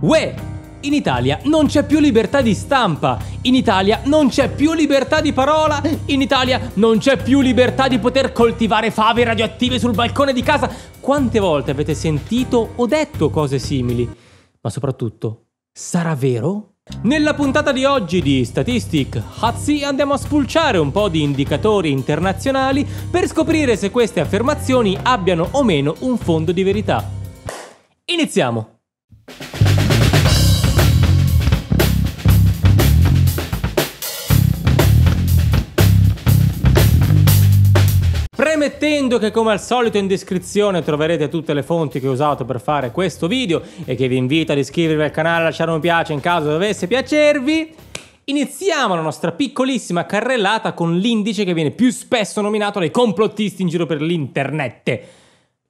Uè! In Italia non c'è più libertà di stampa, in Italia non c'è più libertà di parola, in Italia non c'è più libertà di poter coltivare fave radioattive sul balcone di casa. Quante volte avete sentito o detto cose simili? Ma soprattutto, sarà vero? Nella puntata di oggi di Statistic Hazzi andiamo a spulciare un po' di indicatori internazionali per scoprire se queste affermazioni abbiano o meno un fondo di verità. Iniziamo! Promettendo che come al solito in descrizione troverete tutte le fonti che ho usato per fare questo video e che vi invito ad iscrivervi al canale, e lasciare un mi piace in caso dovesse piacervi. Iniziamo la nostra piccolissima carrellata con l'indice che viene più spesso nominato dai complottisti in giro per l'internet.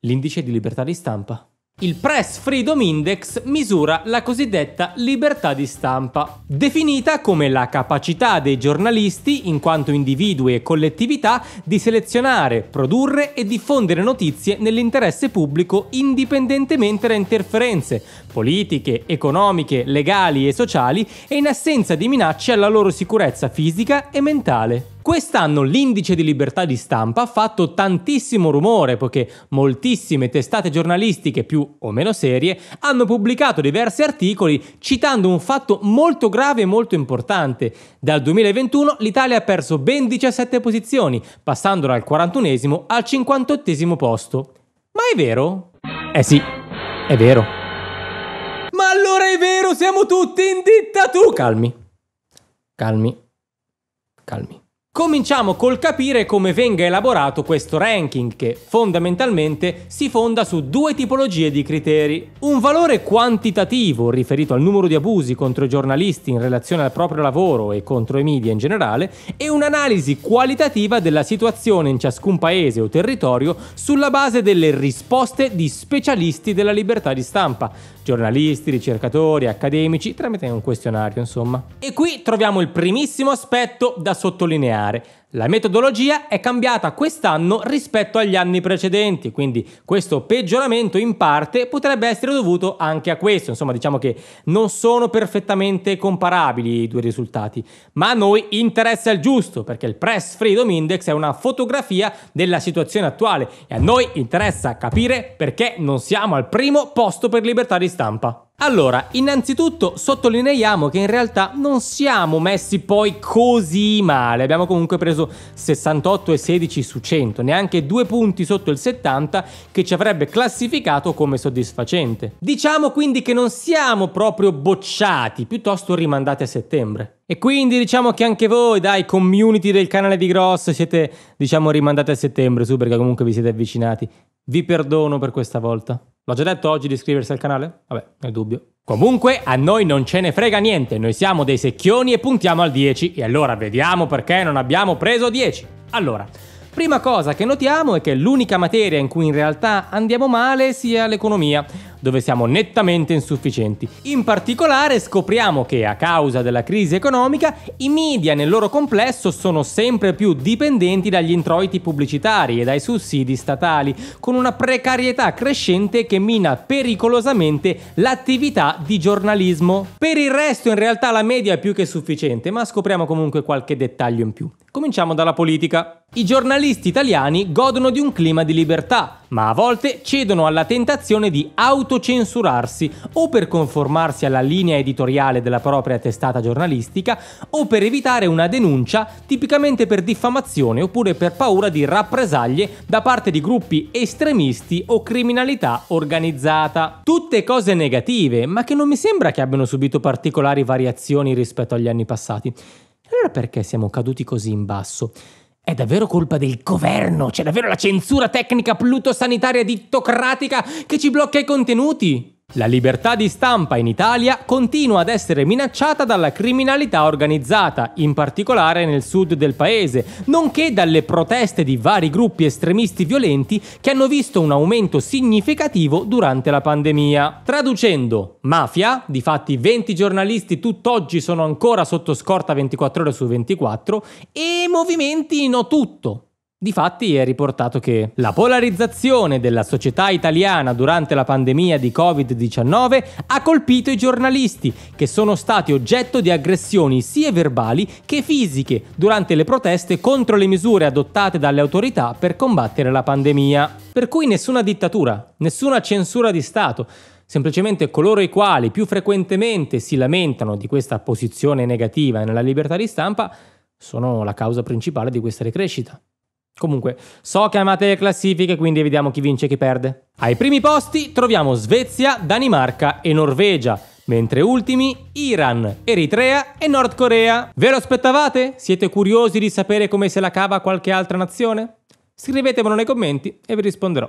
L'indice di libertà di stampa. Il Press Freedom Index misura la cosiddetta libertà di stampa, definita come la capacità dei giornalisti, in quanto individui e collettività, di selezionare, produrre e diffondere notizie nell'interesse pubblico indipendentemente da interferenze politiche, economiche, legali e sociali e in assenza di minacce alla loro sicurezza fisica e mentale. Quest'anno l'indice di libertà di stampa ha fatto tantissimo rumore poiché moltissime testate giornalistiche più o meno serie hanno pubblicato diversi articoli citando un fatto molto grave e molto importante. Dal 2021 l'Italia ha perso ben 17 posizioni, passando dal 41 al 58 posto. Ma è vero? Eh sì, è vero. Ma allora è vero, siamo tutti in dittatura! Calmi. Calmi. Calmi. Cominciamo col capire come venga elaborato questo ranking che fondamentalmente si fonda su due tipologie di criteri. Un valore quantitativo riferito al numero di abusi contro i giornalisti in relazione al proprio lavoro e contro i media in generale e un'analisi qualitativa della situazione in ciascun paese o territorio sulla base delle risposte di specialisti della libertà di stampa, giornalisti, ricercatori, accademici, tramite un questionario insomma. E qui troviamo il primissimo aspetto da sottolineare. La metodologia è cambiata quest'anno rispetto agli anni precedenti, quindi questo peggioramento in parte potrebbe essere dovuto anche a questo, insomma diciamo che non sono perfettamente comparabili i due risultati, ma a noi interessa il giusto perché il Press Freedom Index è una fotografia della situazione attuale e a noi interessa capire perché non siamo al primo posto per libertà di stampa. Allora, innanzitutto sottolineiamo che in realtà non siamo messi poi così male, abbiamo comunque preso 68 e 16 su 100, neanche due punti sotto il 70 che ci avrebbe classificato come soddisfacente. Diciamo quindi che non siamo proprio bocciati, piuttosto rimandati a settembre. E quindi diciamo che anche voi, dai, community del canale di Gross, siete, diciamo, rimandati a settembre, su perché comunque vi siete avvicinati. Vi perdono per questa volta. L'ho già detto oggi di iscriversi al canale? Vabbè, nel dubbio. Comunque, a noi non ce ne frega niente, noi siamo dei secchioni e puntiamo al 10, e allora vediamo perché non abbiamo preso 10. Allora, Prima cosa che notiamo è che l'unica materia in cui in realtà andiamo male sia l'economia, dove siamo nettamente insufficienti. In particolare scopriamo che a causa della crisi economica i media nel loro complesso sono sempre più dipendenti dagli introiti pubblicitari e dai sussidi statali, con una precarietà crescente che mina pericolosamente l'attività di giornalismo. Per il resto in realtà la media è più che sufficiente, ma scopriamo comunque qualche dettaglio in più. Cominciamo dalla politica i giornalisti italiani godono di un clima di libertà, ma a volte cedono alla tentazione di autocensurarsi o per conformarsi alla linea editoriale della propria testata giornalistica o per evitare una denuncia tipicamente per diffamazione oppure per paura di rappresaglie da parte di gruppi estremisti o criminalità organizzata. Tutte cose negative, ma che non mi sembra che abbiano subito particolari variazioni rispetto agli anni passati. Allora perché siamo caduti così in basso? È davvero colpa del governo? C'è davvero la censura tecnica plutosanitaria dittocratica che ci blocca i contenuti? La libertà di stampa in Italia continua ad essere minacciata dalla criminalità organizzata, in particolare nel sud del paese, nonché dalle proteste di vari gruppi estremisti violenti che hanno visto un aumento significativo durante la pandemia. Traducendo, mafia, difatti 20 giornalisti tutt'oggi sono ancora sotto scorta 24 ore su 24, e movimenti no tutto, Difatti è riportato che la polarizzazione della società italiana durante la pandemia di Covid-19 ha colpito i giornalisti, che sono stati oggetto di aggressioni sia verbali che fisiche durante le proteste contro le misure adottate dalle autorità per combattere la pandemia. Per cui nessuna dittatura, nessuna censura di Stato. Semplicemente coloro i quali più frequentemente si lamentano di questa posizione negativa nella libertà di stampa sono la causa principale di questa ricrescita. Comunque, so che amate le classifiche, quindi vediamo chi vince e chi perde. Ai primi posti troviamo Svezia, Danimarca e Norvegia, mentre ultimi Iran, Eritrea e Nord Corea. Ve lo aspettavate? Siete curiosi di sapere come se la cava qualche altra nazione? Scrivetemelo nei commenti e vi risponderò.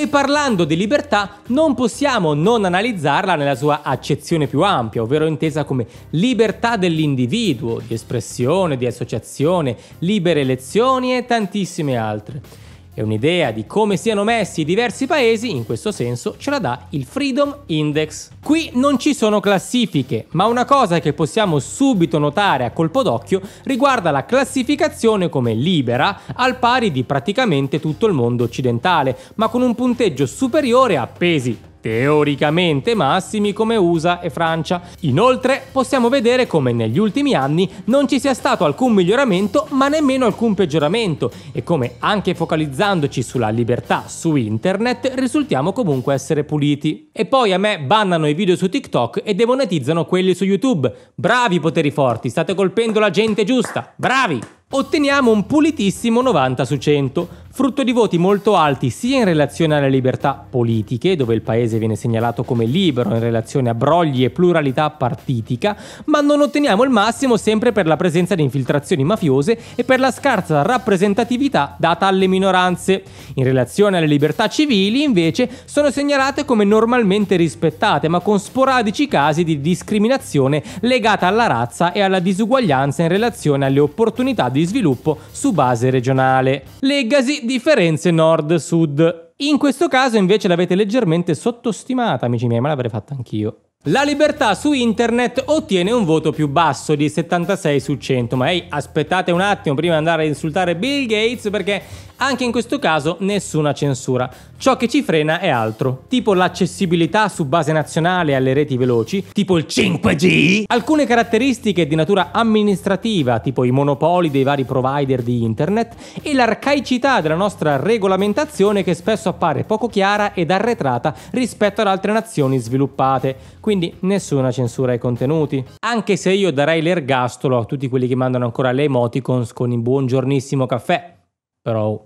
E parlando di libertà, non possiamo non analizzarla nella sua accezione più ampia, ovvero intesa come libertà dell'individuo, di espressione, di associazione, libere elezioni e tantissime altre. E un'idea di come siano messi i diversi paesi, in questo senso, ce la dà il Freedom Index. Qui non ci sono classifiche, ma una cosa che possiamo subito notare a colpo d'occhio riguarda la classificazione come libera, al pari di praticamente tutto il mondo occidentale, ma con un punteggio superiore a pesi, teoricamente massimi come USA e Francia. Inoltre possiamo vedere come negli ultimi anni non ci sia stato alcun miglioramento ma nemmeno alcun peggioramento e come anche focalizzandoci sulla libertà su internet risultiamo comunque essere puliti. E poi a me bannano i video su TikTok e demonetizzano quelli su YouTube. Bravi poteri forti, state colpendo la gente giusta, bravi! otteniamo un pulitissimo 90 su 100, frutto di voti molto alti sia in relazione alle libertà politiche, dove il paese viene segnalato come libero in relazione a brogli e pluralità partitica, ma non otteniamo il massimo sempre per la presenza di infiltrazioni mafiose e per la scarsa rappresentatività data alle minoranze. In relazione alle libertà civili, invece, sono segnalate come normalmente rispettate, ma con sporadici casi di discriminazione legata alla razza e alla disuguaglianza in relazione alle opportunità di di sviluppo su base regionale. Legacy differenze nord-sud. In questo caso invece l'avete leggermente sottostimata, amici miei, ma l'avrei fatta anch'io. La libertà su internet ottiene un voto più basso di 76 su 100, ma ehi, hey, aspettate un attimo prima di andare a insultare Bill Gates perché anche in questo caso nessuna censura. Ciò che ci frena è altro, tipo l'accessibilità su base nazionale alle reti veloci, tipo il 5G, alcune caratteristiche di natura amministrativa, tipo i monopoli dei vari provider di internet e l'arcaicità della nostra regolamentazione che spesso appare poco chiara ed arretrata rispetto ad altre nazioni sviluppate quindi nessuna censura ai contenuti. Anche se io darei l'ergastolo a tutti quelli che mandano ancora le emoticons con il buongiornissimo caffè, però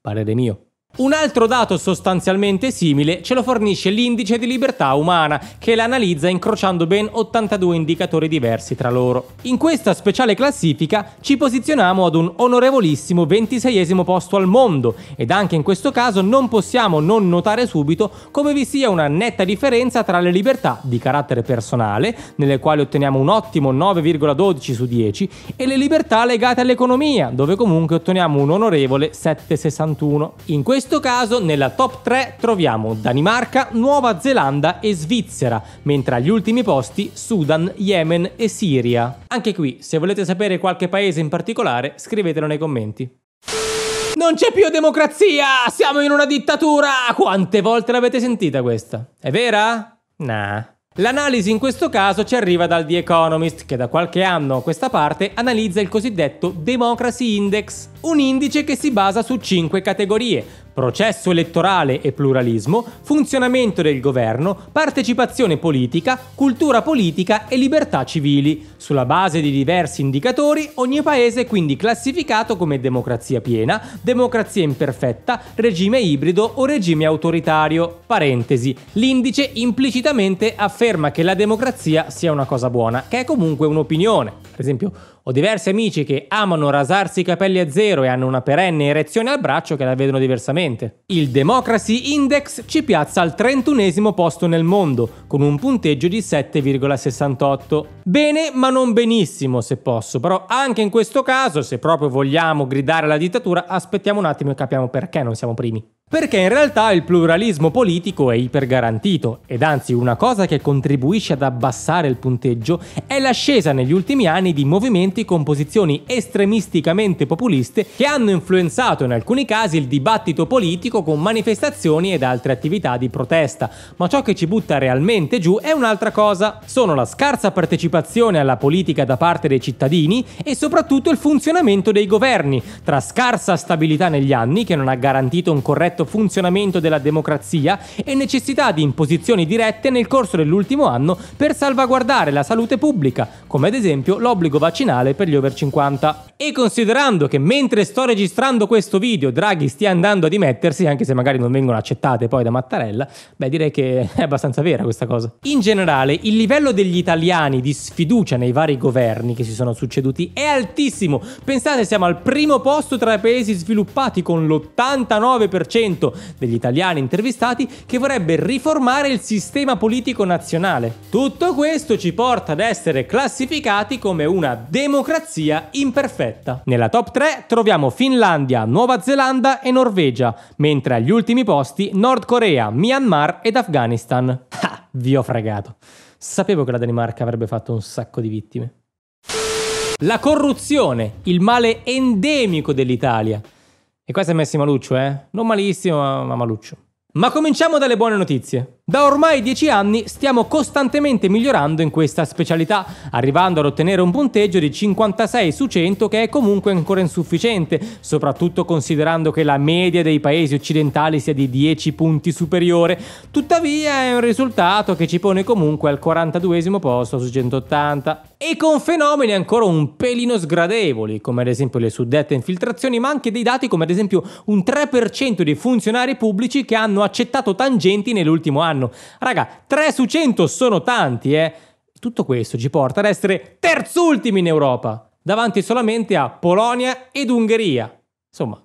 parere mio. Un altro dato sostanzialmente simile ce lo fornisce l'indice di libertà umana, che l'analizza incrociando ben 82 indicatori diversi tra loro. In questa speciale classifica ci posizioniamo ad un onorevolissimo 26 posto al mondo ed anche in questo caso non possiamo non notare subito come vi sia una netta differenza tra le libertà di carattere personale, nelle quali otteniamo un ottimo 9,12 su 10, e le libertà legate all'economia, dove comunque otteniamo un onorevole 7,61. In questo questo caso nella top 3 troviamo Danimarca, Nuova Zelanda e Svizzera, mentre agli ultimi posti Sudan, Yemen e Siria. Anche qui, se volete sapere qualche paese in particolare, scrivetelo nei commenti. Non c'è più democrazia! Siamo in una dittatura! Quante volte l'avete sentita questa? È vera? Nah. L'analisi in questo caso ci arriva dal The Economist, che da qualche anno a questa parte analizza il cosiddetto Democracy Index, un indice che si basa su 5 categorie, processo elettorale e pluralismo, funzionamento del governo, partecipazione politica, cultura politica e libertà civili. Sulla base di diversi indicatori, ogni paese è quindi classificato come democrazia piena, democrazia imperfetta, regime ibrido o regime autoritario. Parentesi, l'indice implicitamente afferma che la democrazia sia una cosa buona, che è comunque un'opinione. Per esempio, ho diversi amici che amano rasarsi i capelli a zero e hanno una perenne erezione al braccio che la vedono diversamente. Il Democracy Index ci piazza al 31 posto nel mondo, con un punteggio di 7,68. Bene, ma non benissimo se posso, però anche in questo caso, se proprio vogliamo gridare alla dittatura, aspettiamo un attimo e capiamo perché non siamo primi. Perché in realtà il pluralismo politico è ipergarantito, ed anzi una cosa che contribuisce ad abbassare il punteggio è l'ascesa negli ultimi anni di movimenti con posizioni estremisticamente populiste che hanno influenzato in alcuni casi il dibattito politico con manifestazioni ed altre attività di protesta, ma ciò che ci butta realmente giù è un'altra cosa, sono la scarsa partecipazione alla politica da parte dei cittadini e soprattutto il funzionamento dei governi, tra scarsa stabilità negli anni che non ha garantito un corretto corretto funzionamento della democrazia e necessità di imposizioni dirette nel corso dell'ultimo anno per salvaguardare la salute pubblica, come ad esempio l'obbligo vaccinale per gli over 50. E considerando che mentre sto registrando questo video Draghi stia andando a dimettersi, anche se magari non vengono accettate poi da Mattarella, beh direi che è abbastanza vera questa cosa. In generale, il livello degli italiani di sfiducia nei vari governi che si sono succeduti è altissimo. Pensate, siamo al primo posto tra i paesi sviluppati con l'89% 40% degli italiani intervistati che vorrebbe riformare il sistema politico nazionale. Tutto questo ci porta ad essere classificati come una democrazia imperfetta. Nella top 3 troviamo Finlandia, Nuova Zelanda e Norvegia, mentre agli ultimi posti Nord Corea, Myanmar ed Afghanistan. Ah, vi ho fregato. Sapevo che la Danimarca avrebbe fatto un sacco di vittime. La corruzione, il male endemico dell'Italia. E qua si è Messi Maluccio, eh? Non malissimo, ma maluccio. Ma cominciamo dalle buone notizie. Da ormai 10 anni stiamo costantemente migliorando in questa specialità, arrivando ad ottenere un punteggio di 56 su 100 che è comunque ancora insufficiente, soprattutto considerando che la media dei paesi occidentali sia di 10 punti superiore. Tuttavia è un risultato che ci pone comunque al 42 posto su 180. E con fenomeni ancora un pelino sgradevoli, come ad esempio le suddette infiltrazioni, ma anche dei dati come ad esempio un 3% dei funzionari pubblici che hanno accettato tangenti nell'ultimo anno quest'anno. Raga, 3 su 100 sono tanti, eh. Tutto questo ci porta ad essere terzultimi in Europa, davanti solamente a Polonia ed Ungheria. Insomma,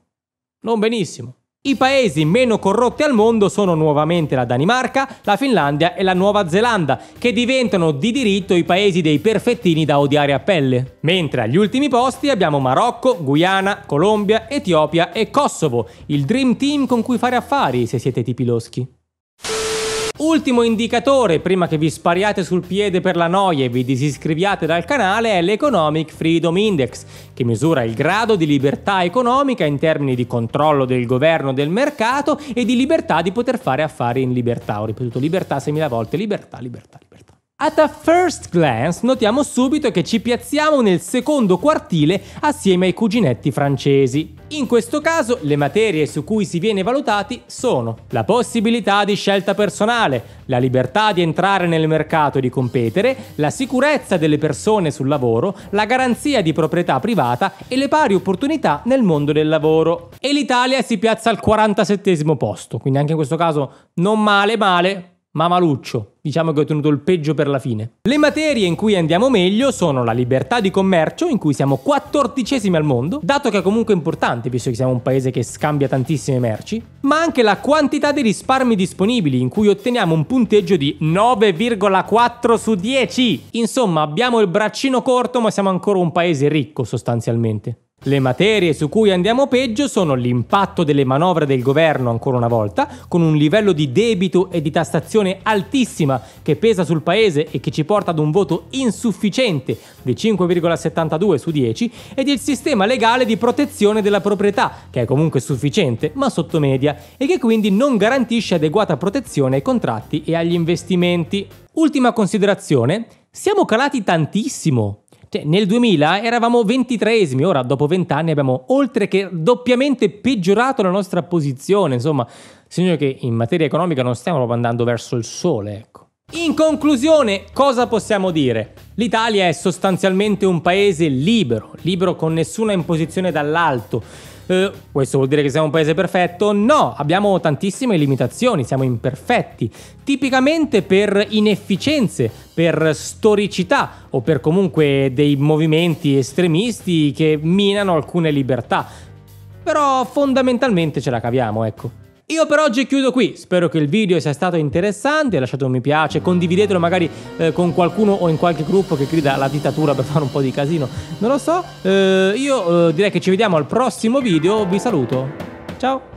non benissimo. I paesi meno corrotti al mondo sono nuovamente la Danimarca, la Finlandia e la Nuova Zelanda, che diventano di diritto i paesi dei perfettini da odiare a pelle. Mentre agli ultimi posti abbiamo Marocco, Guyana, Colombia, Etiopia e Kosovo, il dream team con cui fare affari se siete tipi loschi. Ultimo indicatore, prima che vi spariate sul piede per la noia e vi disiscriviate dal canale, è l'Economic Freedom Index, che misura il grado di libertà economica in termini di controllo del governo del mercato e di libertà di poter fare affari in libertà. Ho ripetuto libertà 6.000 volte, libertà, libertà, libertà. At a first glance notiamo subito che ci piazziamo nel secondo quartile assieme ai cuginetti francesi. In questo caso le materie su cui si viene valutati sono la possibilità di scelta personale, la libertà di entrare nel mercato e di competere, la sicurezza delle persone sul lavoro, la garanzia di proprietà privata e le pari opportunità nel mondo del lavoro. E l'Italia si piazza al 47 posto, quindi anche in questo caso non male male, Mamaluccio, diciamo che ho tenuto il peggio per la fine. Le materie in cui andiamo meglio sono la libertà di commercio, in cui siamo quattordicesimi al mondo, dato che è comunque importante visto che siamo un paese che scambia tantissime merci, ma anche la quantità di risparmi disponibili, in cui otteniamo un punteggio di 9,4 su 10. Insomma, abbiamo il braccino corto, ma siamo ancora un paese ricco sostanzialmente. Le materie su cui andiamo peggio sono l'impatto delle manovre del governo ancora una volta, con un livello di debito e di tassazione altissima che pesa sul paese e che ci porta ad un voto insufficiente di 5,72 su 10, ed il sistema legale di protezione della proprietà, che è comunque sufficiente ma sotto media e che quindi non garantisce adeguata protezione ai contratti e agli investimenti. Ultima considerazione, siamo calati tantissimo cioè, nel 2000 eravamo 23 ora dopo vent'anni abbiamo oltre che doppiamente peggiorato la nostra posizione, insomma, segno che in materia economica non stiamo proprio andando verso il sole, ecco. In conclusione, cosa possiamo dire? L'Italia è sostanzialmente un paese libero, libero con nessuna imposizione dall'alto eh, questo vuol dire che siamo un paese perfetto? No, abbiamo tantissime limitazioni, siamo imperfetti, tipicamente per inefficienze, per storicità o per comunque dei movimenti estremisti che minano alcune libertà. Però fondamentalmente ce la caviamo, ecco. Io per oggi chiudo qui, spero che il video sia stato interessante, lasciate un mi piace, condividetelo magari eh, con qualcuno o in qualche gruppo che grida la dittatura per fare un po' di casino, non lo so. Eh, io eh, direi che ci vediamo al prossimo video, vi saluto, ciao!